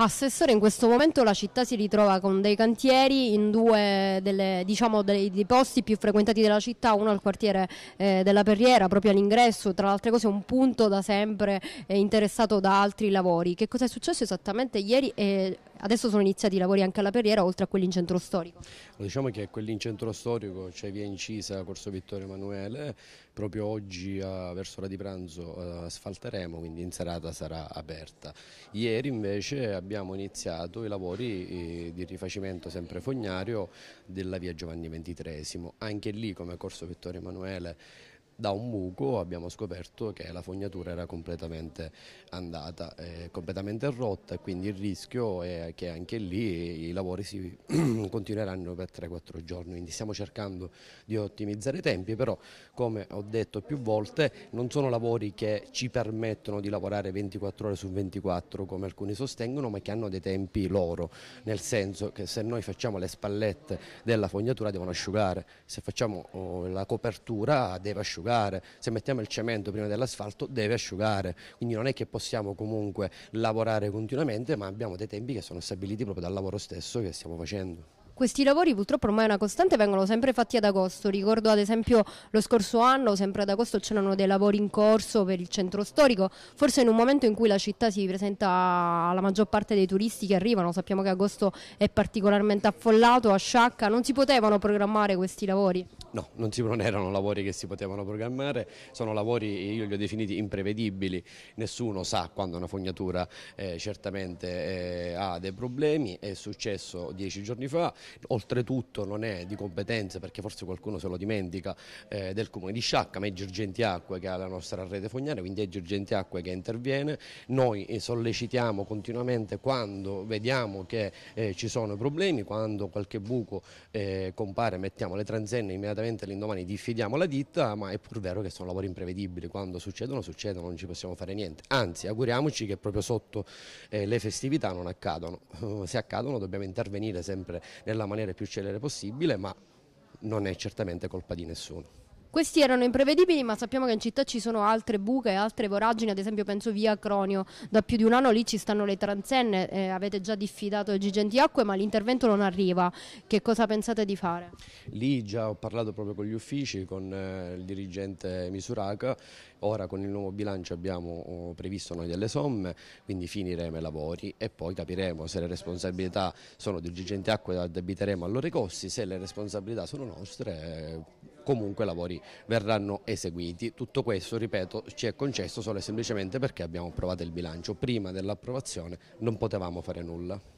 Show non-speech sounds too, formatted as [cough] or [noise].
Assessore, in questo momento la città si ritrova con dei cantieri in due delle, diciamo, dei, dei, posti più frequentati della città, uno al quartiere eh, della Perriera, proprio all'ingresso, tra le altre cose un punto da sempre eh, interessato da altri lavori. Che cosa è successo esattamente ieri e Adesso sono iniziati i lavori anche alla Perriera, oltre a quelli in centro storico. Diciamo che quelli in centro storico, c'è cioè via Incisa, Corso Vittorio Emanuele, proprio oggi verso l'ora di pranzo eh, asfalteremo, quindi in serata sarà aperta. Ieri invece abbiamo iniziato i lavori eh, di rifacimento sempre fognario della via Giovanni XXIII, anche lì come Corso Vittorio Emanuele da un buco abbiamo scoperto che la fognatura era completamente andata, eh, completamente rotta e quindi il rischio è che anche lì i lavori si [clears throat] continueranno per 3-4 giorni, quindi stiamo cercando di ottimizzare i tempi, però come ho detto più volte non sono lavori che ci permettono di lavorare 24 ore su 24 come alcuni sostengono, ma che hanno dei tempi loro, nel senso che se noi facciamo le spallette della fognatura devono asciugare, se facciamo oh, la copertura deve asciugare asciugare, se mettiamo il cemento prima dell'asfalto deve asciugare, quindi non è che possiamo comunque lavorare continuamente ma abbiamo dei tempi che sono stabiliti proprio dal lavoro stesso che stiamo facendo. Questi lavori purtroppo ormai è una costante, vengono sempre fatti ad agosto. Ricordo ad esempio lo scorso anno, sempre ad agosto, c'erano dei lavori in corso per il centro storico, forse in un momento in cui la città si presenta alla maggior parte dei turisti che arrivano, sappiamo che agosto è particolarmente affollato, a sciacca, non si potevano programmare questi lavori. No, non, si, non, erano lavori che si potevano programmare, sono lavori, io li ho definiti imprevedibili, nessuno sa quando una fognatura eh, certamente eh, ha dei problemi, è successo dieci giorni fa, oltretutto non è di competenza perché forse qualcuno se lo dimentica eh, del comune di Sciacca, ma è Girgentiacque che ha la nostra rete fognaria, quindi è Girgentiacque che interviene, noi eh, sollecitiamo continuamente quando vediamo che eh, ci sono problemi, quando qualche buco eh, compare mettiamo le transenne immediatamente immediatamente l'indomani diffidiamo la ditta, ma è pur vero che sono lavori imprevedibili, quando succedono succedono, non ci possiamo fare niente. Anzi, auguriamoci che proprio sotto eh, le festività non accadano. [laughs] Se accadono dobbiamo intervenire sempre nella maniera più celere possibile, ma non è certamente colpa di nessuno. Questi erano imprevedibili, ma sappiamo che in città ci sono altre buche, altre voragini, ad esempio penso via Cronio, da più di un anno lì ci stanno le transenne, eh, avete già diffidato Gigenti Acque, ma l'intervento non arriva. Che cosa pensate di fare? Lì già ho parlato proprio con gli uffici, con eh, il dirigente Misuraca, ora con il nuovo bilancio abbiamo oh, previsto noi delle somme, quindi finiremo i lavori e poi capiremo se le responsabilità sono del Gigenti Acque, addebiteremo a loro i costi, se le responsabilità sono nostre... Eh, comunque i lavori verranno eseguiti. Tutto questo, ripeto, ci è concesso solo e semplicemente perché abbiamo approvato il bilancio. Prima dell'approvazione non potevamo fare nulla.